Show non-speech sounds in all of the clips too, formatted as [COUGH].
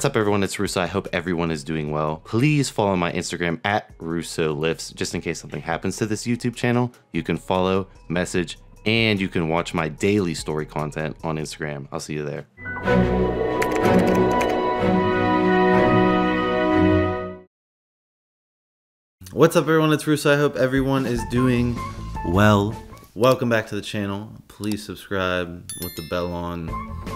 What's up everyone, it's Russo. I hope everyone is doing well. Please follow my Instagram at Russo Lifts, just in case something happens to this YouTube channel. You can follow, message, and you can watch my daily story content on Instagram. I'll see you there. What's up everyone, it's Russo. I hope everyone is doing well. Welcome back to the channel. Please subscribe with the bell on.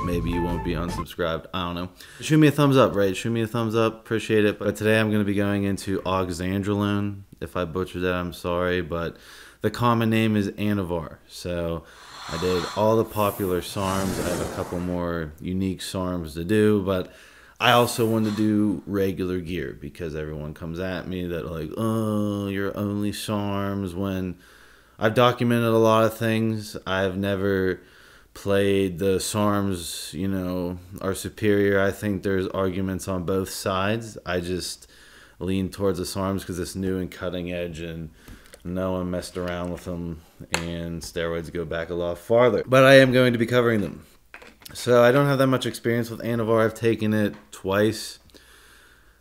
Maybe you won't be unsubscribed. I don't know. Shoot me a thumbs up, right? Shoot me a thumbs up. Appreciate it. But today I'm going to be going into oxandrolone. If I butchered that, I'm sorry. But the common name is Anavar. So I did all the popular SARMs. I have a couple more unique SARMs to do. But I also want to do regular gear because everyone comes at me that like, oh, you're only SARMs when I've documented a lot of things. I've never played the SARMs, you know, are superior. I think there's arguments on both sides. I just lean towards the SARMs because it's new and cutting edge and no one messed around with them and steroids go back a lot farther. But I am going to be covering them. So I don't have that much experience with Anavar. I've taken it twice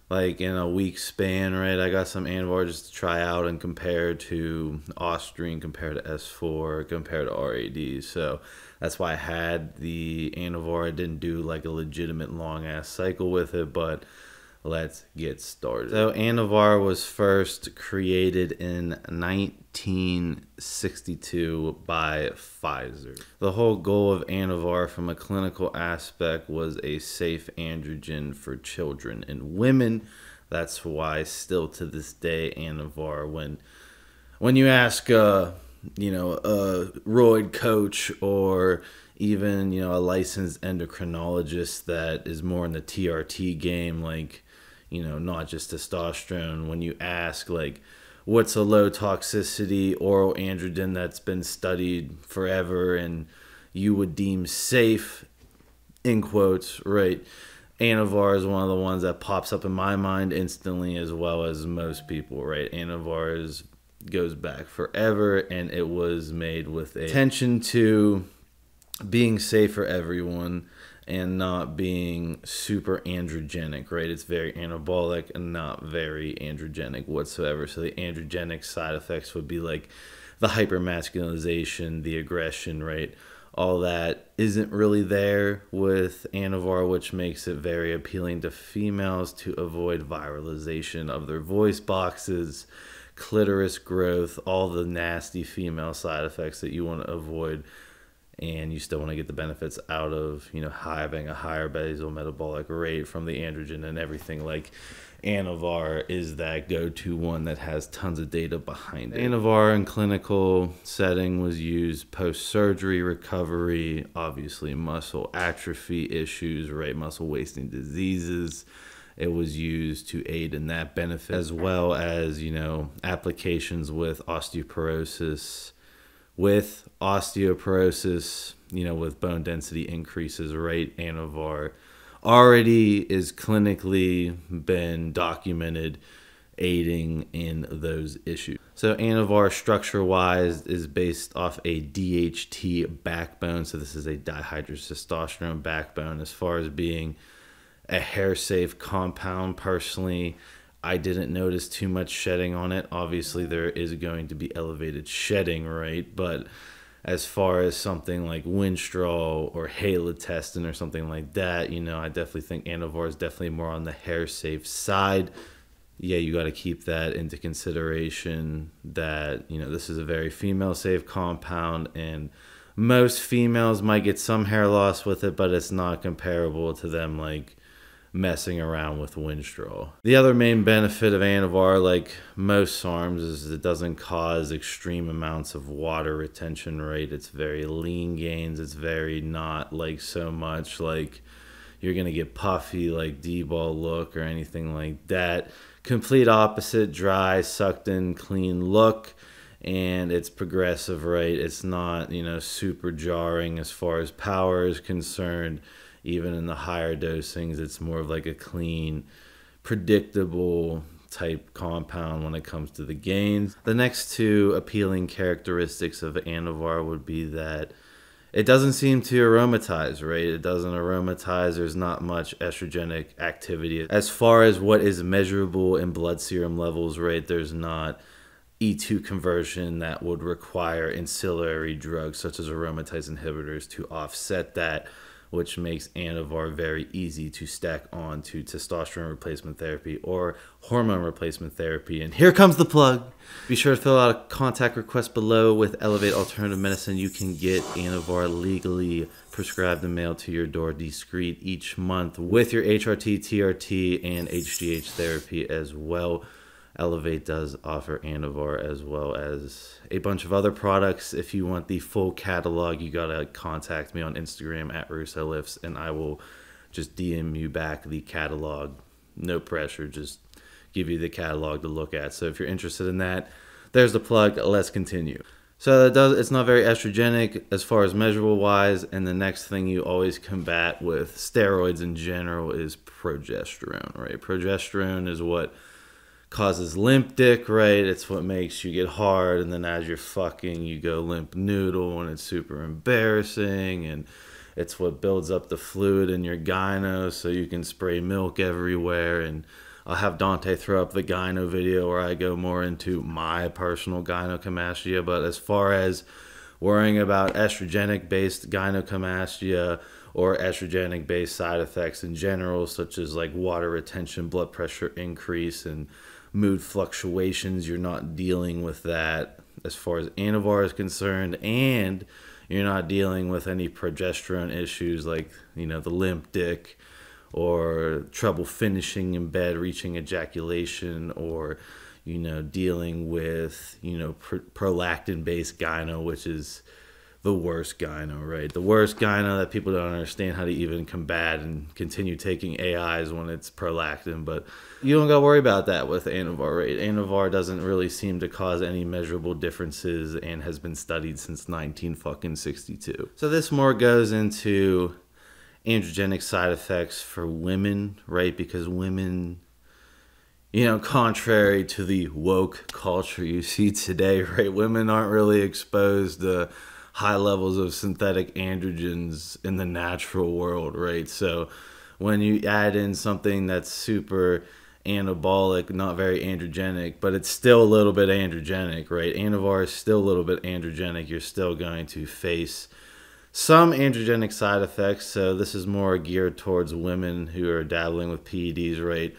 like in a week span, right? I got some Anvar just to try out and compare to Austrian, compare to S4, compare to RAD. So that's why I had the Anvar. I didn't do like a legitimate long ass cycle with it, but Let's get started. So Anavar was first created in 1962 by Pfizer. The whole goal of Anavar from a clinical aspect was a safe androgen for children and women. That's why still to this day Anavar when when you ask uh, you know a roid coach or even you know a licensed endocrinologist that is more in the TRT game like you know, not just testosterone. When you ask, like, what's a low toxicity oral androgen that's been studied forever and you would deem safe, in quotes, right? Anavar is one of the ones that pops up in my mind instantly, as well as most people, right? Anavar is, goes back forever and it was made with attention to being safe for everyone and not being super androgenic, right? It's very anabolic and not very androgenic whatsoever. So the androgenic side effects would be like the hypermasculinization, the aggression, right? All that isn't really there with Anavar, which makes it very appealing to females to avoid viralization of their voice boxes, clitoris growth, all the nasty female side effects that you want to avoid and you still want to get the benefits out of you know having a higher basal metabolic rate from the androgen and everything like Anavar is that go-to one that has tons of data behind it. Anavar in clinical setting was used post-surgery recovery, obviously muscle atrophy issues, right muscle wasting diseases. It was used to aid in that benefit as well as, you know, applications with osteoporosis, with osteoporosis, you know, with bone density increases, right anavar already is clinically been documented aiding in those issues. So anavar structure wise is based off a DHT backbone. So this is a dihydrotestosterone backbone as far as being a hair safe compound personally. I didn't notice too much shedding on it. Obviously, there is going to be elevated shedding, right? But as far as something like Winstraw or Halotestin or something like that, you know, I definitely think Anavar is definitely more on the hair safe side. Yeah, you got to keep that into consideration that, you know, this is a very female safe compound and most females might get some hair loss with it, but it's not comparable to them like messing around with Windstroll. The other main benefit of Anavar, like most SARMs, is it doesn't cause extreme amounts of water retention rate. It's very lean gains. It's very not like so much like you're going to get puffy like D-ball look or anything like that. Complete opposite, dry, sucked in, clean look and it's progressive, right? It's not, you know, super jarring as far as power is concerned even in the higher dosings, it's more of like a clean, predictable type compound when it comes to the gains. The next two appealing characteristics of Anavar would be that it doesn't seem to aromatize, right? It doesn't aromatize. There's not much estrogenic activity. As far as what is measurable in blood serum levels, right? There's not E2 conversion that would require ancillary drugs such as aromatase inhibitors to offset that which makes Anavar very easy to stack on to testosterone replacement therapy or hormone replacement therapy. And here comes the plug. Be sure to fill out a contact request below with Elevate Alternative Medicine. You can get Anavar legally prescribed and mailed to your door discreet each month with your HRT, TRT, and HGH therapy as well. Elevate does offer Anavar as well as a bunch of other products. If you want the full catalog, you gotta contact me on Instagram at Russo Lifts, and I will just DM you back the catalog. No pressure, just give you the catalog to look at. So if you're interested in that, there's the plug. Let's continue. So that does it's not very estrogenic as far as measurable wise, and the next thing you always combat with steroids in general is progesterone, right? Progesterone is what causes limp dick, right? It's what makes you get hard. And then as you're fucking, you go limp noodle and it's super embarrassing. And it's what builds up the fluid in your gyno so you can spray milk everywhere. And I'll have Dante throw up the gyno video where I go more into my personal gynecomastia. But as far as worrying about estrogenic based gynecomastia, or estrogenic based side effects in general, such as like water retention, blood pressure increase, and mood fluctuations. You're not dealing with that as far as Anavar is concerned, and you're not dealing with any progesterone issues like, you know, the limp dick or trouble finishing in bed, reaching ejaculation, or, you know, dealing with, you know, pr- prolactin based gyno, which is the worst gyno, right? The worst gyno that people don't understand how to even combat and continue taking AIs when it's prolactin. But you don't got to worry about that with Anavar, right? Anavar doesn't really seem to cause any measurable differences and has been studied since 19 fucking 62. So this more goes into androgenic side effects for women, right? Because women you know, contrary to the woke culture you see today, [LAUGHS] right? Women aren't really exposed to high levels of synthetic androgens in the natural world, right? So when you add in something that's super anabolic, not very androgenic, but it's still a little bit androgenic, right? Anavar is still a little bit androgenic. You're still going to face some androgenic side effects. So this is more geared towards women who are dabbling with PEDs, right?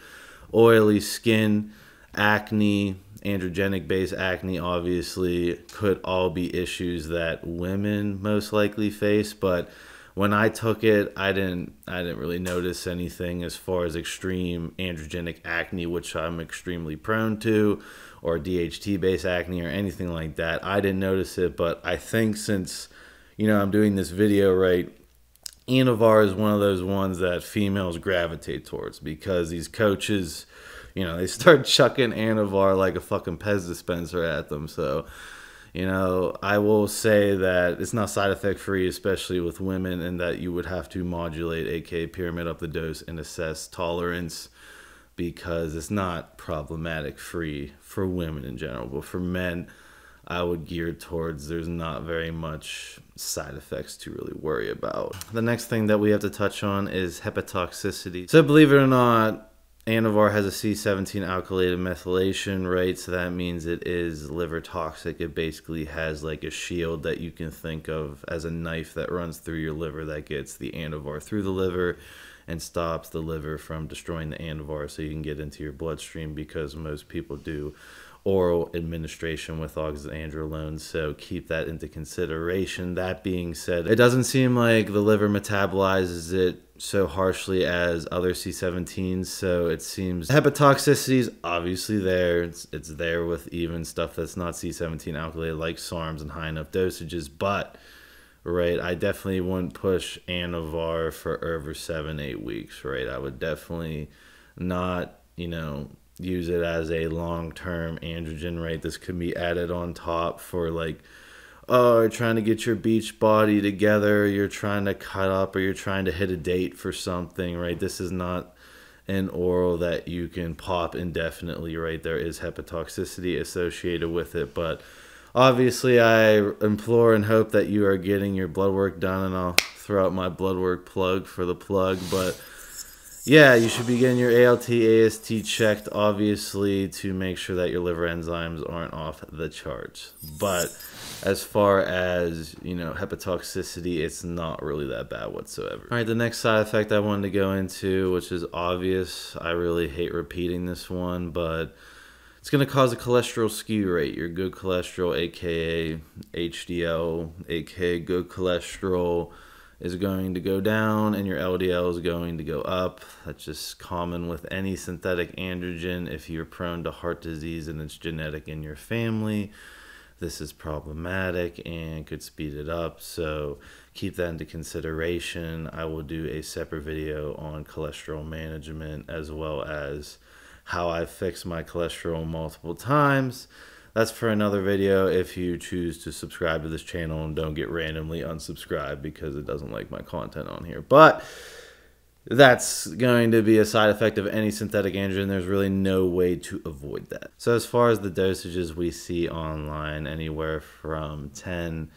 Oily skin, acne, androgenic based acne, obviously, could all be issues that women most likely face. But when I took it, I didn't I didn't really notice anything as far as extreme androgenic acne, which I'm extremely prone to, or DHT based acne or anything like that. I didn't notice it, but I think since you know I'm doing this video right Anavar is one of those ones that females gravitate towards because these coaches you know, they start [LAUGHS] chucking Anavar like a fucking Pez dispenser at them. So, you know, I will say that it's not side effect free, especially with women, and that you would have to modulate, aka pyramid up the dose and assess tolerance because it's not problematic free for women in general. But for men, I would gear towards there's not very much side effects to really worry about. The next thing that we have to touch on is hepatotoxicity. So believe it or not, Anavar has a C17 alkylated methylation, right? So that means it is liver toxic. It basically has like a shield that you can think of as a knife that runs through your liver that gets the Anavar through the liver and stops the liver from destroying the Anavar so you can get into your bloodstream because most people do oral administration with oxandrolone so keep that into consideration. That being said, it doesn't seem like the liver metabolizes it so harshly as other C17s, so it seems hepatotoxicity is obviously there. It's, it's there with even stuff that's not C17 alkylated like SARMs and high enough dosages, but right? I definitely wouldn't push Anavar for over seven, eight weeks, right? I would definitely not, you know, use it as a long term androgen, right? This can be added on top for like, oh, you're trying to get your beach body together, you're trying to cut up, or you're trying to hit a date for something, right? This is not an oral that you can pop indefinitely, right? There is hepatotoxicity associated with it, but obviously, I implore and hope that you are getting your blood work done, and I'll throw out my blood work plug for the plug, but. Yeah, you should be getting your ALT, AST checked, obviously, to make sure that your liver enzymes aren't off the charts. But as far as, you know, hepatotoxicity, it's not really that bad whatsoever. All right, the next side effect I wanted to go into, which is obvious, I really hate repeating this one, but it's going to cause a cholesterol skew rate. Your good cholesterol, aka HDL, aka good cholesterol is going to go down and your LDL is going to go up. That's just common with any synthetic androgen. If you're prone to heart disease and it's genetic in your family, this is problematic and could speed it up. So keep that into consideration. I will do a separate video on cholesterol management as well as how I fix my cholesterol multiple times that's for another video if you choose to subscribe to this channel and don't get randomly unsubscribed because it doesn't like my content on here. But that's going to be a side effect of any synthetic androgen. There's really no way to avoid that. So as far as the dosages we see online, anywhere from 10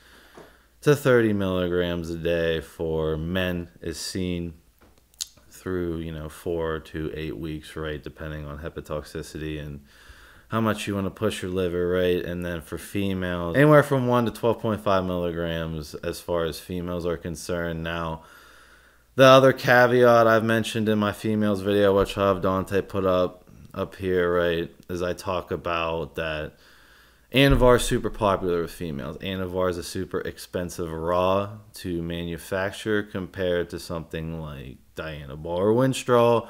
to 30 milligrams a day for men is seen through, you know, four to eight weeks, right, depending on hepatotoxicity and how much you want to push your liver, right? And then for females, anywhere from 1 to 12.5 milligrams as far as females are concerned. Now, the other caveat I've mentioned in my females video, which I have Dante put up up here, right, is I talk about that Anavar is super popular with females. Anavar is a super expensive raw to manufacture compared to something like Diana Bar Winstraw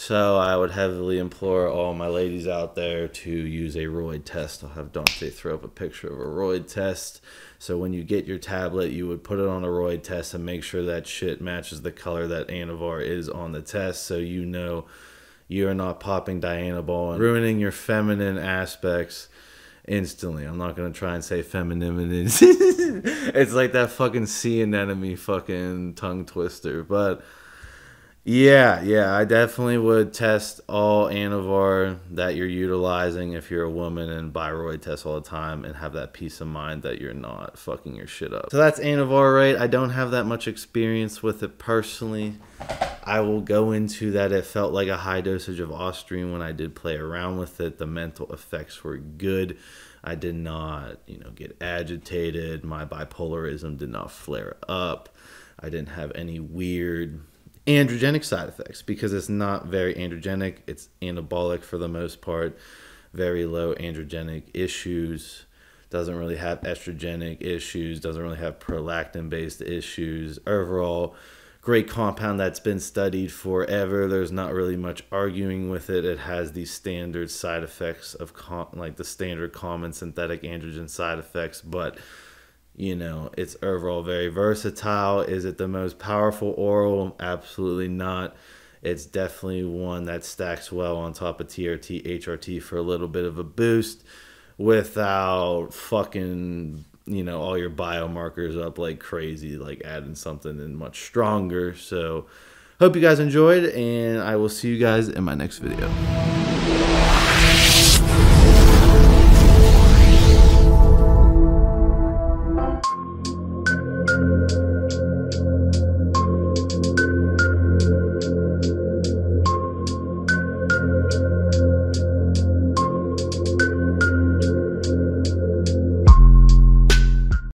so I would heavily implore all my ladies out there to use a roid test. I'll have Dante throw up a picture of a roid test. So when you get your tablet, you would put it on a roid test and make sure that shit matches the color that Anavar is on the test so you know you're not popping Diana Ball and ruining your feminine aspects instantly. I'm not gonna try and say femininity. [LAUGHS] it's like that fucking sea anemone fucking tongue twister, but yeah, yeah, I definitely would test all Anavar that you're utilizing if you're a woman and Byroid test all the time and have that peace of mind that you're not fucking your shit up. So that's Anavar, right? I don't have that much experience with it personally. I will go into that it felt like a high dosage of Austrian when I did play around with it. The mental effects were good. I did not, you know, get agitated. My bipolarism did not flare up. I didn't have any weird androgenic side effects because it's not very androgenic. It's anabolic for the most part, very low androgenic issues, doesn't really have estrogenic issues, doesn't really have prolactin based issues. Overall, great compound that's been studied forever. There's not really much arguing with it. It has the standard side effects of like the standard common synthetic androgen side effects, but you know, it's overall very versatile. Is it the most powerful oral? Absolutely not. It's definitely one that stacks well on top of TRT, HRT for a little bit of a boost without fucking, you know, all your biomarkers up like crazy, like adding something and much stronger. So, hope you guys enjoyed, and I will see you guys in my next video.